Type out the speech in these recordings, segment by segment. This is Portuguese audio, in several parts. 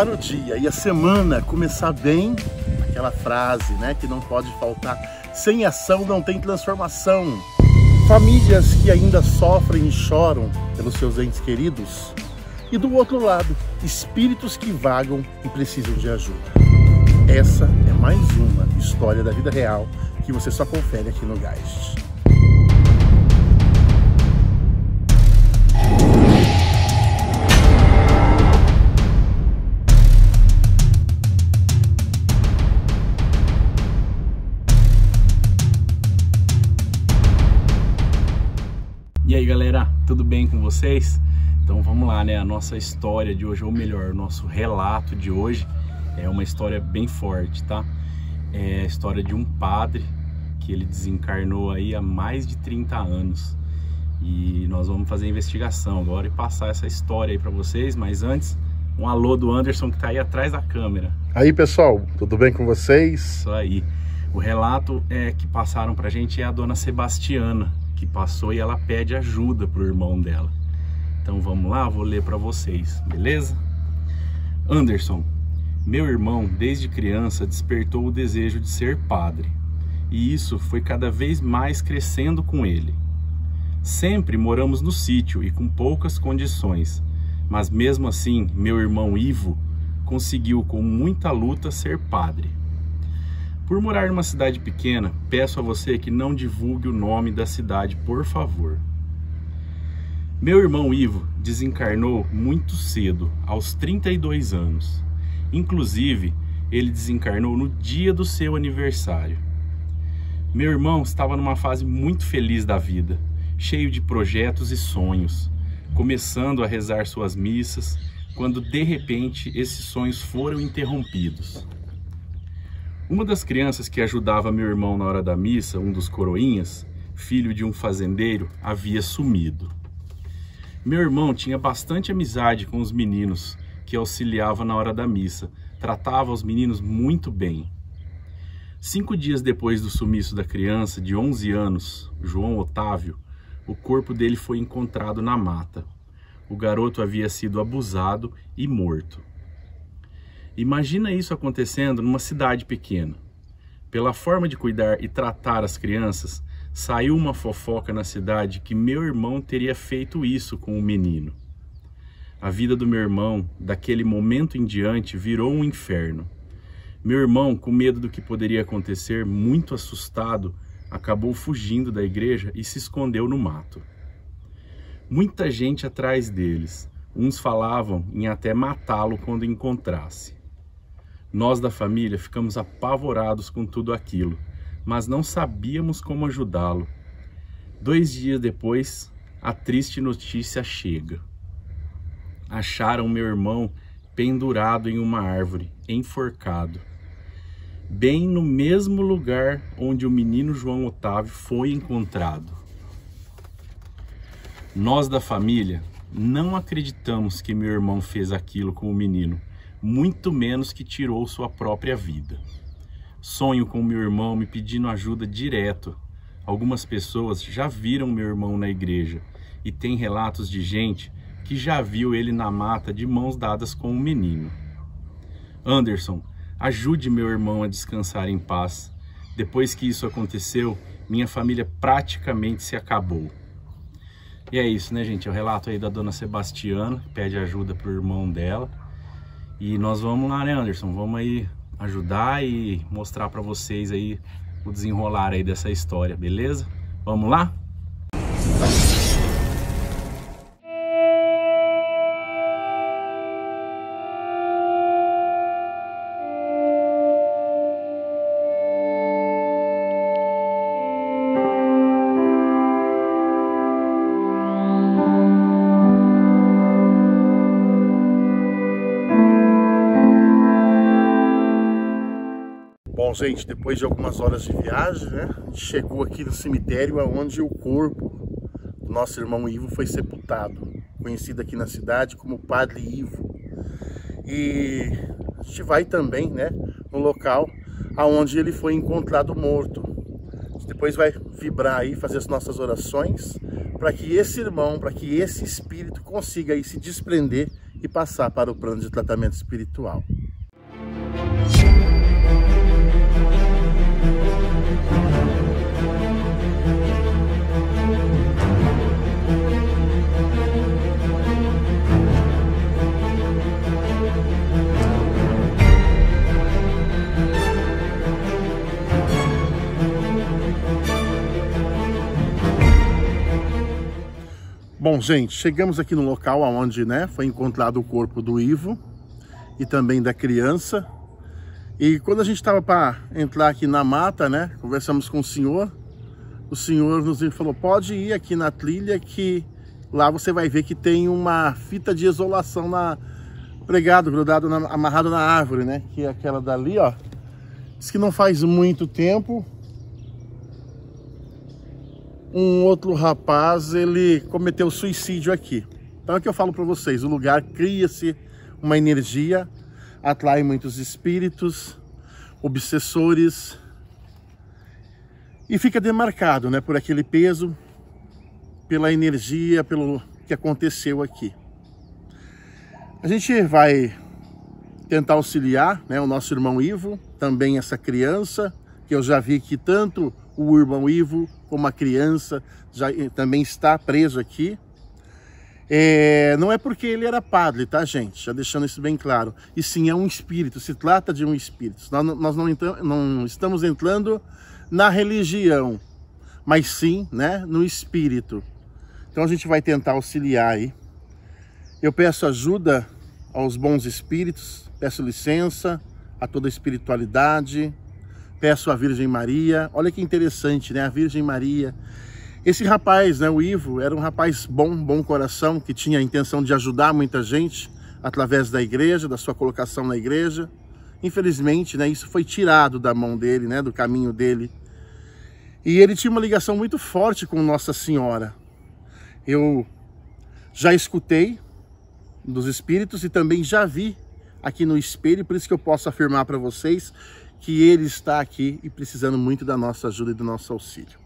começar o dia e a semana começar bem, aquela frase, né, que não pode faltar, sem ação não tem transformação. Famílias que ainda sofrem e choram pelos seus entes queridos. E do outro lado, espíritos que vagam e precisam de ajuda. Essa é mais uma história da vida real que você só confere aqui no Geist. bem com vocês? Então vamos lá, né? A nossa história de hoje, ou melhor, o nosso relato de hoje é uma história bem forte, tá? É a história de um padre que ele desencarnou aí há mais de 30 anos. E nós vamos fazer investigação agora e passar essa história aí para vocês, mas antes, um alô do Anderson que tá aí atrás da câmera. Aí, pessoal, tudo bem com vocês? Isso aí. O relato é que passaram pra gente é a dona Sebastiana que passou e ela pede ajuda pro irmão dela. Então vamos lá, vou ler para vocês, beleza? Anderson, meu irmão desde criança despertou o desejo de ser padre e isso foi cada vez mais crescendo com ele. Sempre moramos no sítio e com poucas condições, mas mesmo assim meu irmão Ivo conseguiu com muita luta ser padre. Por morar numa cidade pequena, peço a você que não divulgue o nome da cidade, por favor. Meu irmão Ivo desencarnou muito cedo, aos 32 anos. Inclusive, ele desencarnou no dia do seu aniversário. Meu irmão estava numa fase muito feliz da vida, cheio de projetos e sonhos, começando a rezar suas missas, quando de repente esses sonhos foram interrompidos. Uma das crianças que ajudava meu irmão na hora da missa, um dos coroinhas, filho de um fazendeiro, havia sumido. Meu irmão tinha bastante amizade com os meninos que auxiliava na hora da missa, tratava os meninos muito bem. Cinco dias depois do sumiço da criança de 11 anos, João Otávio, o corpo dele foi encontrado na mata. O garoto havia sido abusado e morto. Imagina isso acontecendo numa cidade pequena. Pela forma de cuidar e tratar as crianças, saiu uma fofoca na cidade que meu irmão teria feito isso com o menino. A vida do meu irmão, daquele momento em diante, virou um inferno. Meu irmão, com medo do que poderia acontecer, muito assustado, acabou fugindo da igreja e se escondeu no mato. Muita gente atrás deles. Uns falavam em até matá-lo quando encontrasse. Nós da família ficamos apavorados com tudo aquilo, mas não sabíamos como ajudá-lo. Dois dias depois, a triste notícia chega. Acharam meu irmão pendurado em uma árvore, enforcado, bem no mesmo lugar onde o menino João Otávio foi encontrado. Nós da família não acreditamos que meu irmão fez aquilo com o menino muito menos que tirou sua própria vida. Sonho com meu irmão me pedindo ajuda direto. Algumas pessoas já viram meu irmão na igreja e tem relatos de gente que já viu ele na mata de mãos dadas com o um menino. Anderson, ajude meu irmão a descansar em paz. Depois que isso aconteceu, minha família praticamente se acabou. E é isso, né, gente? É o relato aí da dona Sebastiana, pede ajuda pro irmão dela. E nós vamos lá, né, Anderson? Vamos aí ajudar e mostrar para vocês aí o desenrolar aí dessa história, beleza? Vamos lá? Bom, gente, depois de algumas horas de viagem, né, a gente chegou aqui no cemitério onde o corpo do nosso irmão Ivo foi sepultado, conhecido aqui na cidade como Padre Ivo. E a gente vai também, né, no local aonde ele foi encontrado morto. Depois vai vibrar aí, fazer as nossas orações para que esse irmão, para que esse espírito consiga aí se desprender e passar para o plano de tratamento espiritual. Bom, gente, chegamos aqui no local onde né, foi encontrado o corpo do Ivo e também da criança. E quando a gente estava para entrar aqui na mata, né, conversamos com o senhor. O senhor nos falou: pode ir aqui na trilha que lá você vai ver que tem uma fita de isolação na, pregado, grudado, na, amarrado na árvore, né? Que é aquela dali, ó. Diz que não faz muito tempo um outro rapaz, ele cometeu suicídio aqui. Então é o que eu falo para vocês, o lugar cria-se uma energia, atrai muitos espíritos, obsessores, e fica demarcado né, por aquele peso, pela energia, pelo que aconteceu aqui. A gente vai tentar auxiliar né, o nosso irmão Ivo, também essa criança, que eu já vi que tanto o irmão Ivo como criança já eh, também está preso aqui. É, não é porque ele era padre, tá, gente? Já deixando isso bem claro. E sim, é um espírito, se trata de um espírito. Nós, nós não, não estamos entrando na religião, mas sim né, no espírito. Então a gente vai tentar auxiliar aí. Eu peço ajuda aos bons espíritos, peço licença a toda a espiritualidade, peço à Virgem Maria. Olha que interessante, né? A Virgem Maria. Esse rapaz, né, o Ivo, era um rapaz bom, bom coração, que tinha a intenção de ajudar muita gente através da igreja, da sua colocação na igreja. Infelizmente, né, isso foi tirado da mão dele, né, do caminho dele. E ele tinha uma ligação muito forte com Nossa Senhora. Eu já escutei dos espíritos e também já vi aqui no espelho, por isso que eu posso afirmar para vocês que ele está aqui e precisando muito da nossa ajuda e do nosso auxílio.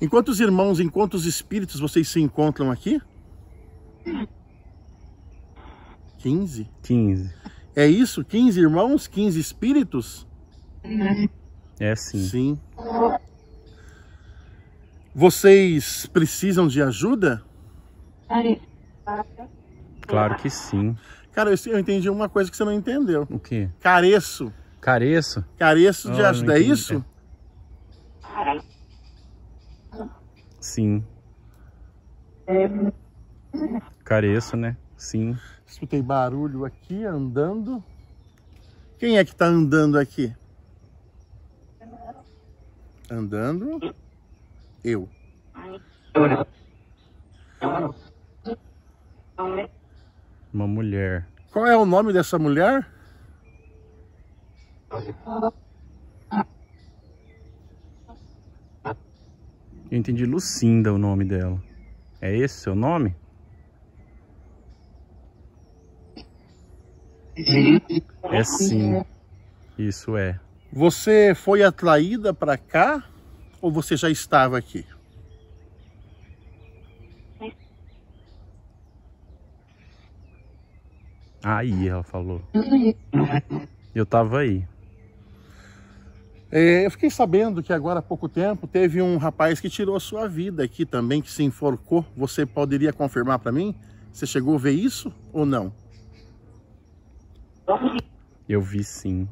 Enquanto os irmãos, enquanto os espíritos, vocês se encontram aqui? 15? 15. É isso? 15 irmãos? 15 espíritos? É sim. Sim. Vocês precisam de ajuda? Claro que sim. Cara, eu, entendi uma coisa que você não entendeu. O quê? Careço. Careço? Careço de oh, ajuda, é isso? Sim. Careço, né? Sim. Escutei barulho aqui, andando. Quem é que tá andando aqui? Andando eu. Uma mulher. Qual é o nome dessa mulher? Eu entendi Lucinda o nome dela. É esse seu nome? É sim. Isso é. Você foi atraída para cá ou você já estava aqui? Aí ela falou. Uhum. Eu estava aí. É, eu fiquei sabendo que agora há pouco tempo teve um rapaz que tirou a sua vida aqui também, que se enforcou. Você poderia confirmar para mim? Você chegou a ver isso ou não? Eu vi sim.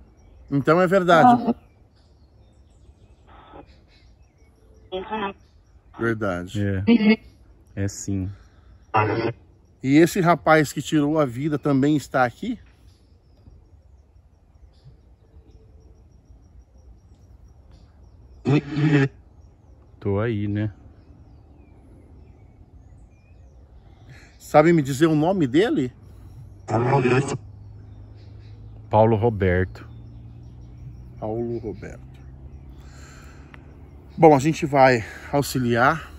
Então é verdade. Uhum. Uhum. Verdade. É. Uhum. É sim. E esse rapaz que tirou a vida também está aqui? Tô aí, né? Sabe me dizer o nome dele? Paulo Roberto. Paulo Roberto. Bom, a gente vai auxiliar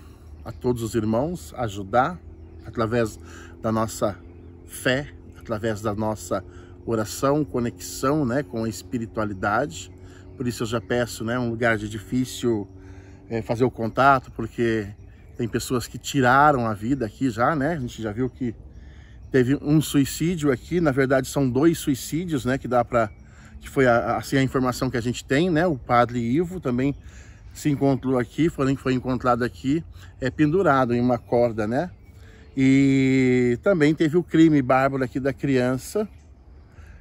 a todos os irmãos, ajudar através da nossa fé, através da nossa oração, conexão, né, com a espiritualidade. Por isso eu já peço, né, um lugar de difícil é, fazer o contato, porque tem pessoas que tiraram a vida aqui já, né? A gente já viu que teve um suicídio aqui, na verdade são dois suicídios, né, que dá para que foi a, assim a informação que a gente tem, né? O padre Ivo também se encontrou aqui, foram, foi encontrado aqui, é pendurado em uma corda, né? E também teve o crime bárbaro aqui da criança.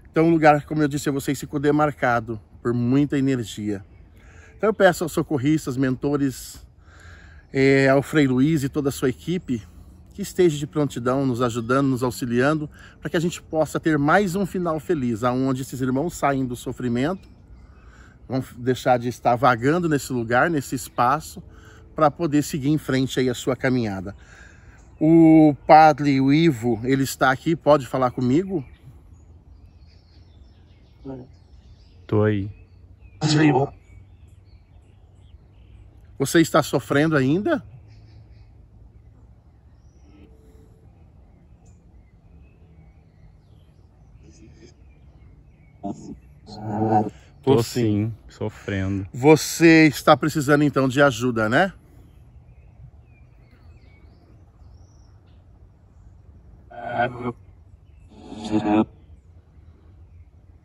Então, um lugar, como eu disse a vocês, ficou demarcado por muita energia. Então, eu peço aos socorristas, mentores, é, ao Frei Luiz e toda a sua equipe que esteja de prontidão, nos ajudando, nos auxiliando, para que a gente possa ter mais um final feliz, aonde esses irmãos saem do sofrimento vão deixar de estar vagando nesse lugar, nesse espaço, para poder seguir em frente aí a sua caminhada. O padre, o Ivo, ele está aqui, pode falar comigo? Estou aí. Você está sofrendo ainda? Tô sim. Sofrendo. Você está precisando então de ajuda, né?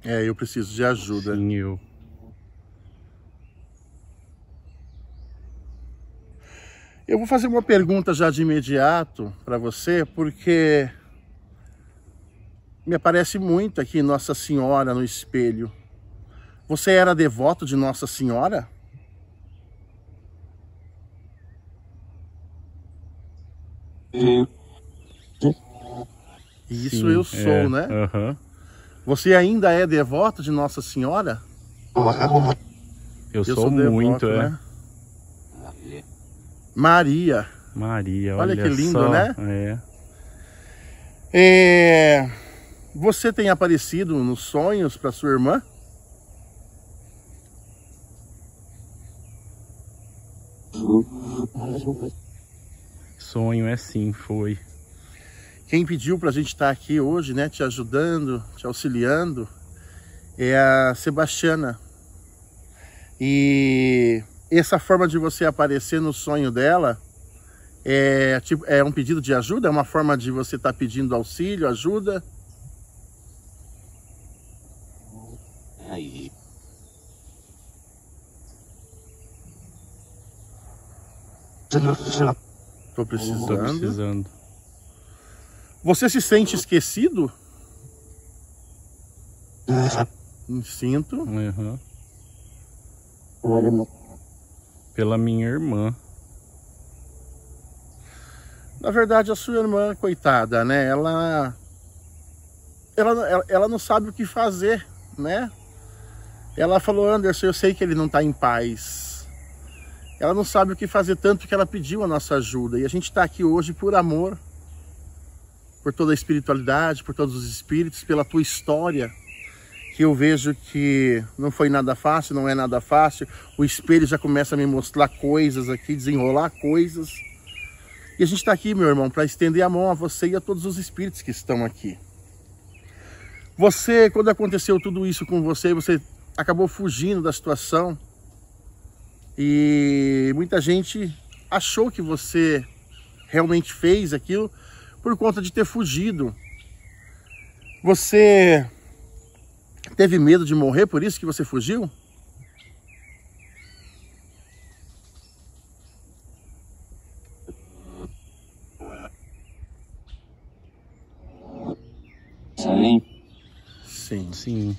É, eu preciso de ajuda. Sim, eu. Eu vou fazer uma pergunta já de imediato para você, porque me aparece muito aqui Nossa Senhora no espelho. Você era devoto de Nossa Senhora? Sim. Isso eu sou, é. né? Uhum. Você ainda é devoto de Nossa Senhora? Eu, eu sou, sou devoto, muito, é. Né? Maria. Maria, olha, olha que lindo, só. né? É. é. Você tem aparecido nos sonhos para sua irmã? Uhum. Sonho é sim, foi. Quem pediu para a gente estar tá aqui hoje, né, te ajudando, te auxiliando, é a Sebastiana. E essa forma de você aparecer no sonho dela é, tipo, é um pedido de ajuda? É uma forma de você estar tá pedindo auxílio, ajuda? Tô precisando. Tô precisando. Você se sente esquecido? Sinto. Uhum. Pela minha irmã. Na verdade, a sua irmã, coitada, né? Ela, ela, ela, ela não sabe o que fazer, né? Ela falou, Anderson, eu sei que ele não tá em paz ela não sabe o que fazer tanto que ela pediu a nossa ajuda. E a gente está aqui hoje por amor, por toda a espiritualidade, por todos os espíritos, pela tua história, que eu vejo que não foi nada fácil, não é nada fácil. O espelho já começa a me mostrar coisas aqui, desenrolar coisas. E a gente está aqui, meu irmão, para estender a mão a você e a todos os espíritos que estão aqui. Você, quando aconteceu tudo isso com você, você acabou fugindo da situação, e muita gente achou que você realmente fez aquilo por conta de ter fugido. Você teve medo de morrer, por isso que você fugiu? Sim. Sim. Sim.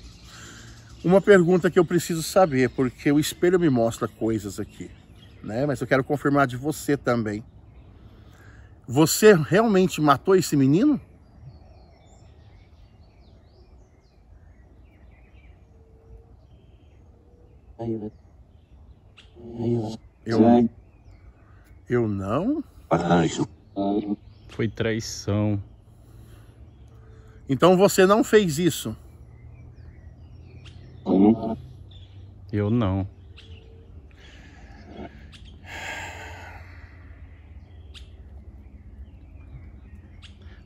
Uma pergunta que eu preciso saber, porque o espelho me mostra coisas aqui, né? Mas eu quero confirmar de você também. Você realmente matou esse menino? Eu, eu não? Foi traição. Então você não fez isso? Hum? Eu não.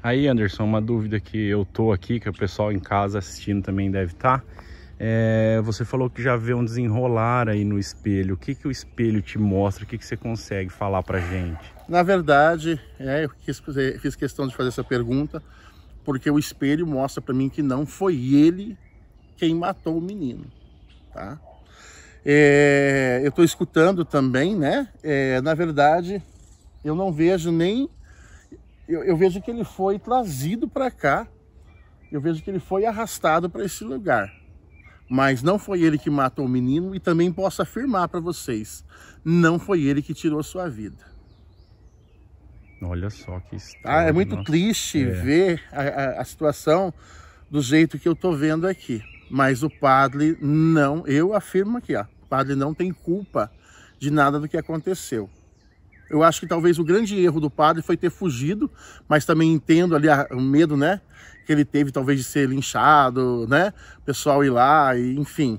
Aí, Anderson, uma dúvida que eu tô aqui, que o pessoal em casa assistindo também deve estar. Tá. É, você falou que já vê um desenrolar aí no espelho. O que, que o espelho te mostra? O que, que você consegue falar pra gente? Na verdade, é, eu quis, fiz questão de fazer essa pergunta, porque o espelho mostra para mim que não foi ele quem matou o menino, tá? É, eu estou escutando também, né? É, na verdade, eu não vejo nem... Eu, eu vejo que ele foi trazido para cá, eu vejo que ele foi arrastado para esse lugar. Mas não foi ele que matou o menino e também posso afirmar para vocês, não foi ele que tirou sua vida. Olha só que estranho. Ah, é muito Nossa. Né? triste é. ver a, a, a situação do jeito que eu estou vendo aqui. Mas o padre não, eu afirmo aqui, ó, o padre não tem culpa de nada do que aconteceu. Eu acho que talvez o grande erro do padre foi ter fugido, mas também entendo ali a, o medo, né? Que ele teve talvez de ser linchado, né? O pessoal ir lá, e, enfim.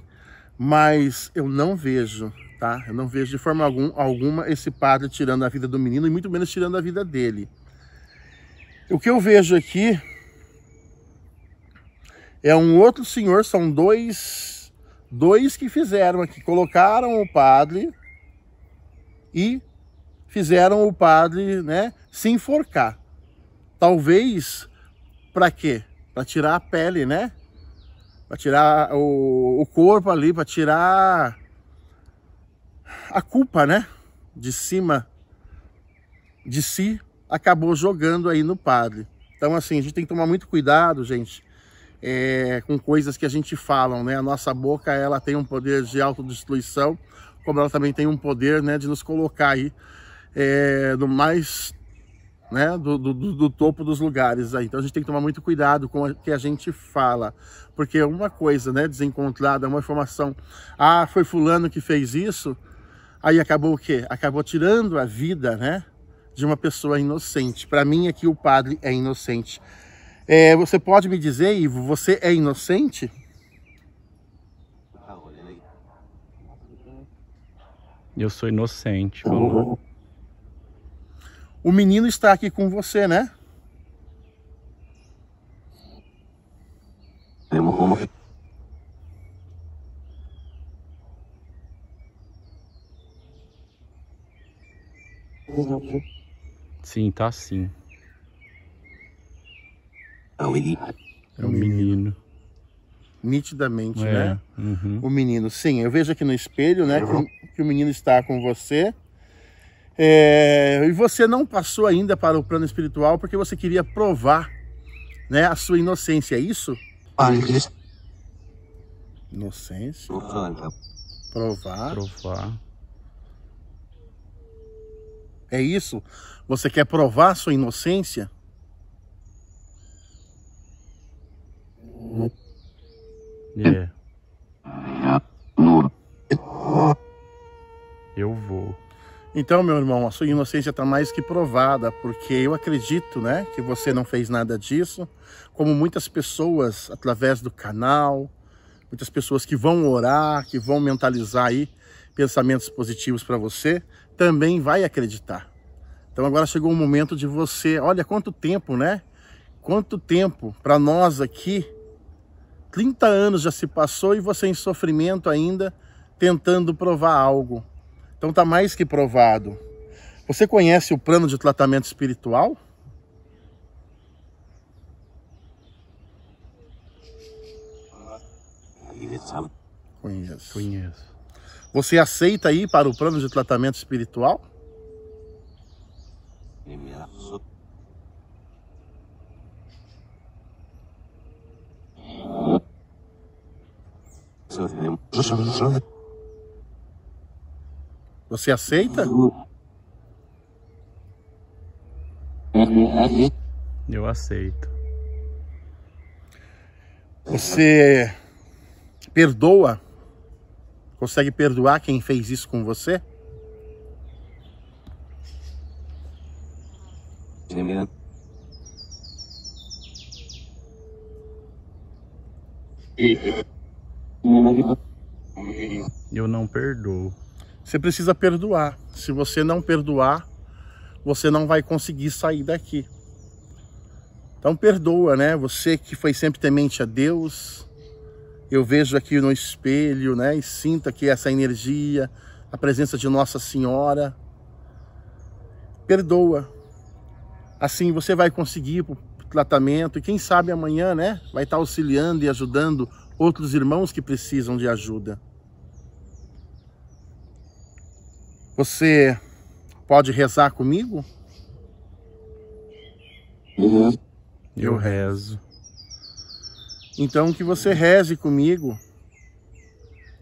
Mas eu não vejo, tá? Eu não vejo de forma algum, alguma esse padre tirando a vida do menino e muito menos tirando a vida dele. O que eu vejo aqui é um outro senhor, são dois, dois que fizeram aqui, colocaram o padre e fizeram o padre, né, se enforcar. Talvez para quê? Para tirar a pele, né? Para tirar o, o corpo ali, para tirar a culpa, né? De cima de si, acabou jogando aí no padre. Então, assim, a gente tem que tomar muito cuidado, gente é, com coisas que a gente fala, né? A nossa boca, ela tem um poder de autodestruição, como ela também tem um poder, né, de nos colocar aí é, no mais, né, do, do, do, topo dos lugares. Aí. Então a gente tem que tomar muito cuidado com o que a gente fala, porque uma coisa, né, desencontrada, uma informação, ah, foi fulano que fez isso, aí acabou o quê? Acabou tirando a vida, né, de uma pessoa inocente. Para mim aqui o padre é inocente. É, você pode me dizer, Ivo, você é inocente? Eu sou inocente, uhum. O menino está aqui com você, né? Sim, tá sim. É um menino. É um menino. Nitidamente, é. né? Uhum. O menino, sim. Eu vejo aqui no espelho, né? Que, que, o menino está com você. É... e você não passou ainda para o plano espiritual porque você queria provar né, a sua inocência, é isso? Ah, inocência. Então. Provar. Provar. É isso? Você quer provar sua inocência? É. É. Eu vou. Então, meu irmão, a sua inocência está mais que provada, porque eu acredito, né, que você não fez nada disso, como muitas pessoas através do canal, muitas pessoas que vão orar, que vão mentalizar aí pensamentos positivos para você, também vai acreditar. Então agora chegou o momento de você, olha quanto tempo, né? Quanto tempo para nós aqui 30 anos já se passou e você em sofrimento ainda, tentando provar algo. Então está mais que provado. Você conhece o plano de tratamento espiritual? Conheço. Conheço. Você aceita ir para o plano de tratamento espiritual? Conheço. Você aceita? Eu aceito. Você perdoa? Consegue perdoar quem fez isso com você? Yeah. Eu não perdoo. Você precisa perdoar. Se você não perdoar, você não vai conseguir sair daqui. Então perdoa, né? Você que foi sempre temente a Deus. Eu vejo aqui no espelho, né? E sinto aqui essa energia, a presença de Nossa Senhora. Perdoa. Assim você vai conseguir o tratamento e quem sabe amanhã, né? Vai estar auxiliando e ajudando outros irmãos que precisam de ajuda. Você pode rezar comigo? Uhum. Eu rezo. Então que você reze comigo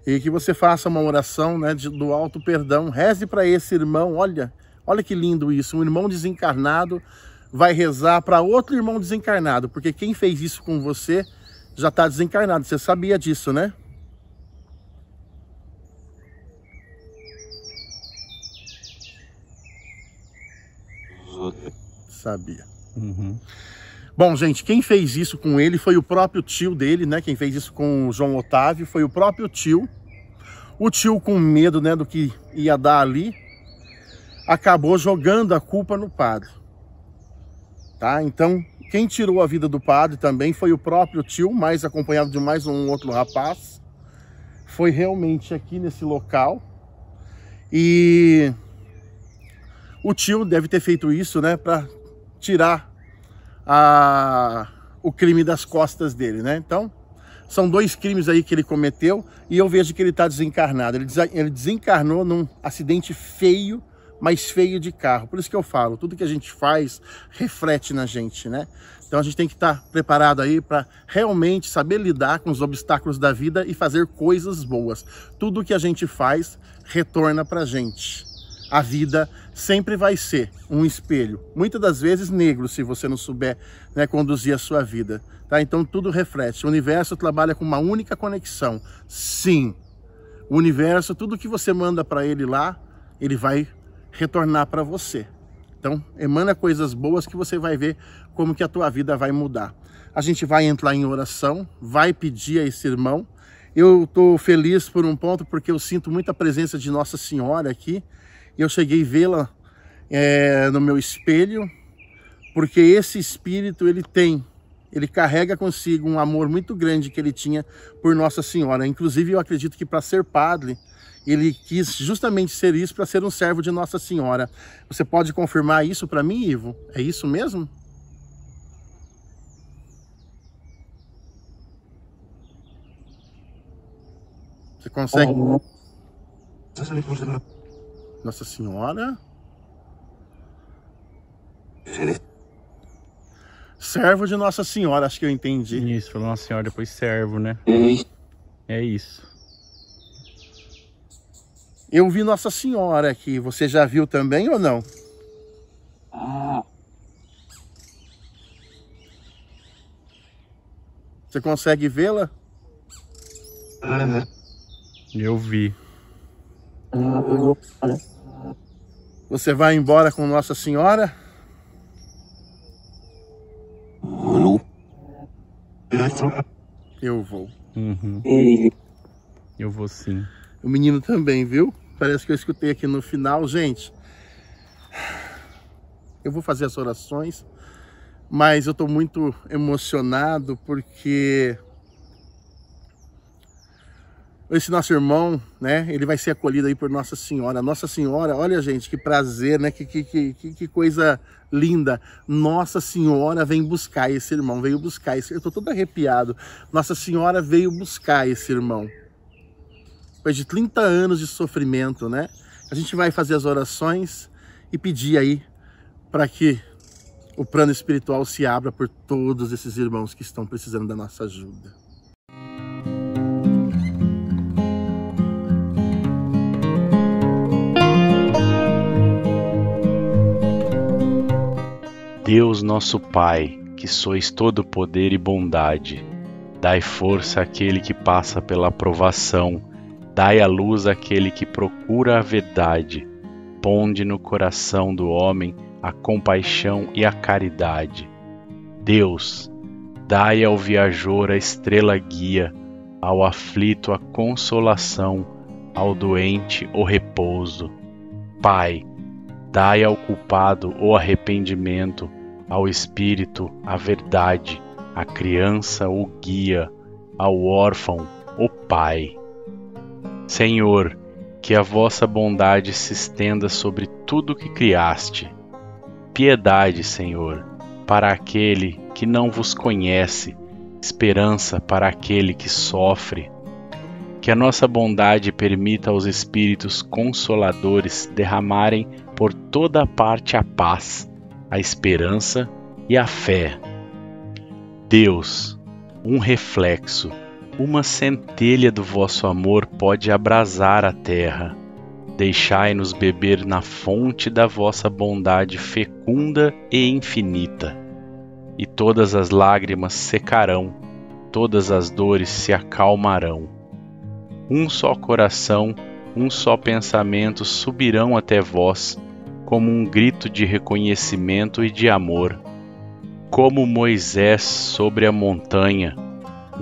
e que você faça uma oração né, do alto perdão. Reze para esse irmão, olha, olha que lindo isso. Um irmão desencarnado vai rezar para outro irmão desencarnado, porque quem fez isso com você já está desencarnado. Você sabia disso, né? Sabia. Uhum. Bom, gente, quem fez isso com ele foi o próprio tio dele, né? Quem fez isso com o João Otávio foi o próprio tio. O tio, com medo né, do que ia dar ali, acabou jogando a culpa no padre. Tá? Então, quem tirou a vida do padre também foi o próprio tio, mais acompanhado de mais um outro rapaz. Foi realmente aqui nesse local. E o tio deve ter feito isso, né, para tirar a... o crime das costas dele, né? Então, são dois crimes aí que ele cometeu e eu vejo que ele está desencarnado. Ele, desencarnou num acidente feio mais feio de carro. Por isso que eu falo, tudo que a gente faz reflete na gente, né? Então a gente tem que estar tá preparado aí para realmente saber lidar com os obstáculos da vida e fazer coisas boas. Tudo que a gente faz retorna para a gente. A vida sempre vai ser um espelho, muitas das vezes negro, se você não souber né, conduzir a sua vida. Tá? Então tudo reflete. O universo trabalha com uma única conexão. Sim, o universo, tudo que você manda para ele lá, ele vai retornar para você. Então, emana coisas boas que você vai ver como que a tua vida vai mudar. A gente vai entrar em oração, vai pedir a esse irmão. Eu estou feliz por um ponto porque eu sinto muita presença de Nossa Senhora aqui. Eu cheguei a vê-la é, no meu espelho, porque esse espírito ele tem, ele carrega consigo um amor muito grande que ele tinha por Nossa Senhora. Inclusive, eu acredito que para ser padre ele quis justamente ser isso para ser um servo de Nossa Senhora. Você pode confirmar isso para mim, Ivo? É isso mesmo? Você consegue? Nossa Senhora? Servo de Nossa Senhora, acho que eu entendi. Isso, Nossa Senhora, depois servo, né? É isso. Eu vi Nossa Senhora aqui. Você já viu também ou não? Ah. Você consegue vê-la? Eu vi. Você vai embora com Nossa Senhora? Eu vou. Uhum. Eu vou sim. O menino também, viu? parece que eu escutei aqui no final. Gente, eu vou fazer as orações, mas eu estou muito emocionado porque esse nosso irmão, né, ele vai ser acolhido aí por Nossa Senhora. Nossa Senhora, olha gente, que prazer, né, que, que, que, que coisa linda. Nossa Senhora vem buscar esse irmão, veio buscar esse... Eu estou todo arrepiado. Nossa Senhora veio buscar esse irmão depois de 30 anos de sofrimento, né? A gente vai fazer as orações e pedir aí para que o plano espiritual se abra por todos esses irmãos que estão precisando da nossa ajuda. Deus nosso Pai, que sois todo poder e bondade, dai força àquele que passa pela aprovação. Dai à luz aquele que procura a verdade. Ponde no coração do homem a compaixão e a caridade. Deus, dai ao viajor a estrela guia, ao aflito a consolação, ao doente o repouso. Pai, dai ao culpado o arrependimento, ao espírito a verdade, à criança o guia, ao órfão o pai. Senhor, que a vossa bondade se estenda sobre tudo que criaste. Piedade, Senhor, para aquele que não vos conhece, esperança para aquele que sofre. Que a nossa bondade permita aos Espíritos Consoladores derramarem por toda a parte a paz, a esperança e a fé. Deus, um reflexo uma centelha do vosso amor pode abrasar a terra. Deixai-nos beber na fonte da vossa bondade fecunda e infinita. E todas as lágrimas secarão, todas as dores se acalmarão. Um só coração, um só pensamento subirão até vós, como um grito de reconhecimento e de amor. Como Moisés sobre a montanha,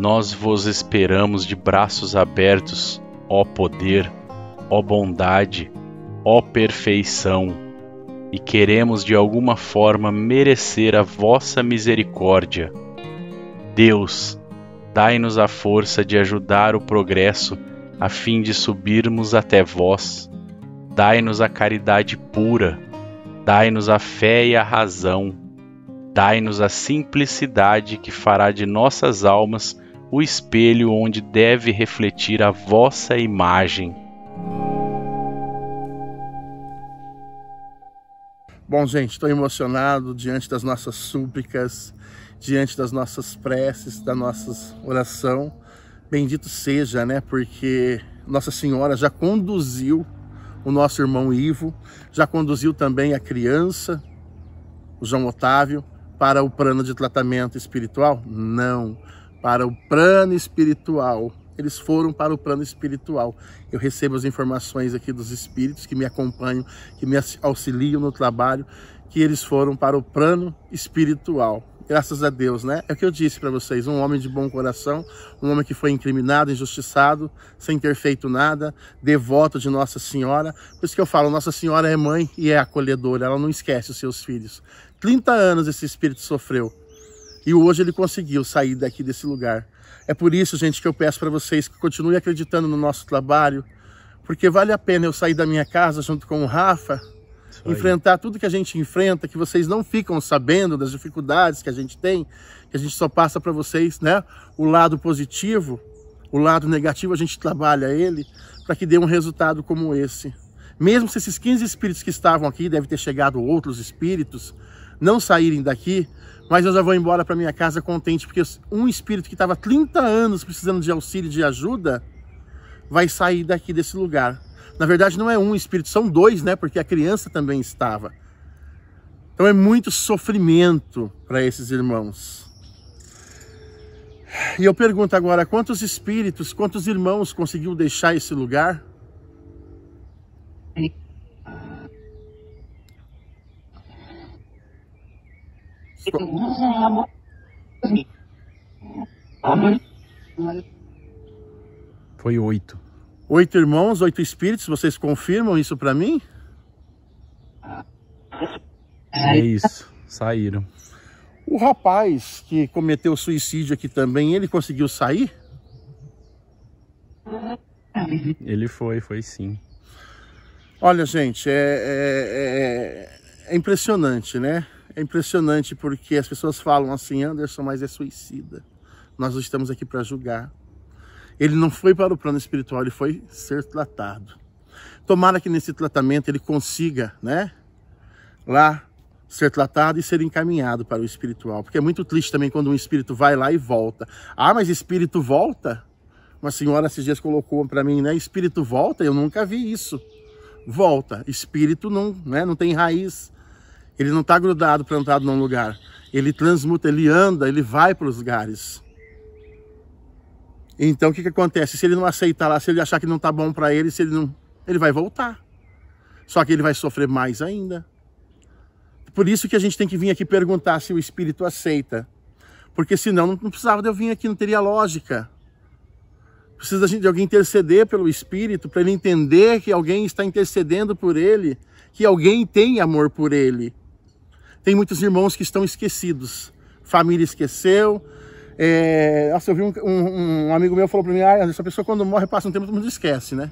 nós vos esperamos de braços abertos, ó poder, ó bondade, ó perfeição, e queremos de alguma forma merecer a vossa misericórdia. Deus, dai-nos a força de ajudar o progresso a fim de subirmos até vós. Dai-nos a caridade pura, dai-nos a fé e a razão, dai-nos a simplicidade que fará de nossas almas o espelho onde deve refletir a vossa imagem. Bom, gente, estou emocionado diante das nossas súplicas, diante das nossas preces, da nossa oração. Bendito seja, né? Porque Nossa Senhora já conduziu o nosso irmão Ivo, já conduziu também a criança, o João Otávio, para o plano de tratamento espiritual? Não para o plano espiritual. Eles foram para o plano espiritual. Eu recebo as informações aqui dos espíritos que me acompanham, que me auxiliam no trabalho, que eles foram para o plano espiritual. Graças a Deus, né? É o que eu disse para vocês: um homem de bom coração, um homem que foi incriminado, injustiçado, sem ter feito nada, devoto de Nossa Senhora. Por isso que eu falo: Nossa Senhora é mãe e é acolhedora, ela não esquece os seus filhos. 30 anos esse espírito sofreu e hoje ele conseguiu sair daqui desse lugar. É por isso, gente, que eu peço para vocês que continuem acreditando no nosso trabalho, porque vale a pena eu sair da minha casa junto com o Rafa, enfrentar tudo que a gente enfrenta, que vocês não ficam sabendo das dificuldades que a gente tem, que a gente só passa para vocês, né? O lado positivo, o lado negativo, a gente trabalha ele para que dê um resultado como esse. Mesmo se esses 15 espíritos que estavam aqui, deve ter chegado outros espíritos, não saírem daqui, mas eu já vou embora para minha casa contente, porque um espírito que estava 30 anos precisando de auxílio, de ajuda, vai sair daqui desse lugar. Na verdade, não é um espírito, são dois, né? Porque a criança também estava. Então é muito sofrimento para esses irmãos. E eu pergunto agora: quantos espíritos, quantos irmãos conseguiu deixar esse lugar? É. Foi oito. Oito irmãos, oito espíritos, vocês confirmam isso para mim? É isso, saíram. O rapaz que cometeu suicídio aqui também, ele conseguiu sair? Ele foi, foi sim. Olha, gente, é, é, é, é impressionante, né? É impressionante porque as pessoas falam assim, Anderson, mas é suicida. Nós não estamos aqui para julgar. Ele não foi para o plano espiritual, ele foi ser tratado. Tomara que nesse tratamento ele consiga, né? Lá ser tratado e ser encaminhado para o espiritual. Porque é muito triste também quando um espírito vai lá e volta. Ah, mas espírito volta? Uma senhora esses dias colocou para mim, né? Espírito volta? Eu nunca vi isso. Volta. Espírito não, né? não tem raiz. Ele não está grudado, plantado num lugar. Ele transmuta, ele anda, ele vai para os lugares. Então o que, que acontece? Se ele não aceitar lá, se ele achar que não está bom para ele, se ele não, ele vai voltar. Só que ele vai sofrer mais ainda. Por isso que a gente tem que vir aqui perguntar se o espírito aceita. Porque senão não precisava de eu vir aqui, não teria lógica. Precisa de alguém interceder pelo espírito para ele entender que alguém está intercedendo por ele, que alguém tem amor por ele. Tem muitos irmãos que estão esquecidos. Família esqueceu. É... Nossa, eu vi um, um, um amigo meu falou para mim, ah, essa pessoa quando morre passa um tempo, todo mundo esquece, né?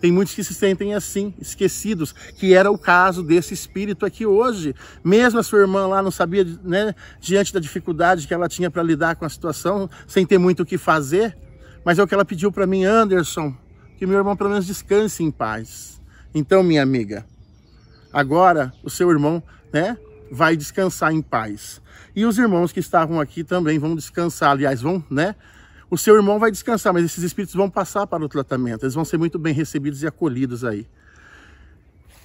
Tem muitos que se sentem assim, esquecidos, que era o caso desse espírito aqui hoje. Mesmo a sua irmã lá não sabia, né, diante da dificuldade que ela tinha para lidar com a situação, sem ter muito o que fazer, mas é o que ela pediu para mim, Anderson, que meu irmão pelo menos descanse em paz. Então, minha amiga, agora o seu irmão, né, vai descansar em paz. E os irmãos que estavam aqui também vão descansar, aliás, vão, né? O seu irmão vai descansar, mas esses espíritos vão passar para o tratamento. Eles vão ser muito bem recebidos e acolhidos aí.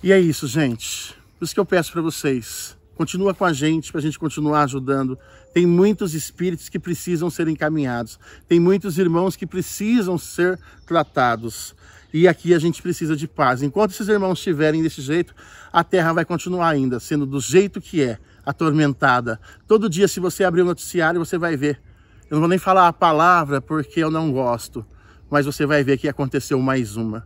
E é isso, gente. Por isso que eu peço para vocês, continua com a gente, para a gente continuar ajudando. Tem muitos espíritos que precisam ser encaminhados. Tem muitos irmãos que precisam ser tratados. E aqui a gente precisa de paz. Enquanto esses irmãos estiverem desse jeito, a terra vai continuar ainda sendo do jeito que é, atormentada. Todo dia, se você abrir o um noticiário, você vai ver. Eu não vou nem falar a palavra porque eu não gosto, mas você vai ver que aconteceu mais uma.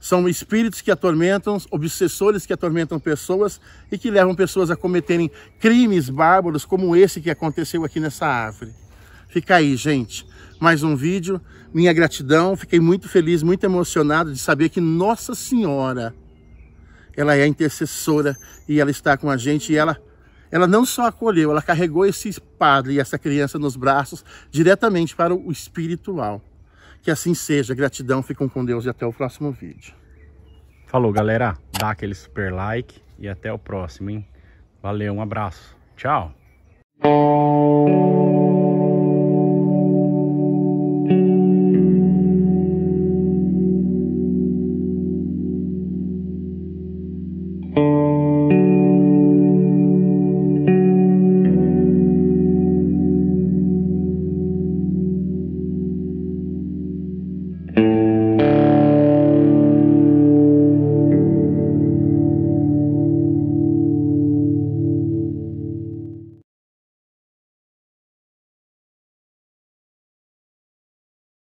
São espíritos que atormentam, obsessores que atormentam pessoas e que levam pessoas a cometerem crimes bárbaros como esse que aconteceu aqui nessa árvore. Fica aí, gente. Mais um vídeo minha gratidão, fiquei muito feliz, muito emocionado de saber que Nossa Senhora, ela é intercessora e ela está com a gente e ela ela não só acolheu, ela carregou esse padre e essa criança nos braços diretamente para o espiritual. Que assim seja, gratidão, ficam com Deus e até o próximo vídeo. Falou, galera. Dá aquele super like e até o próximo, hein? Valeu, um abraço. Tchau.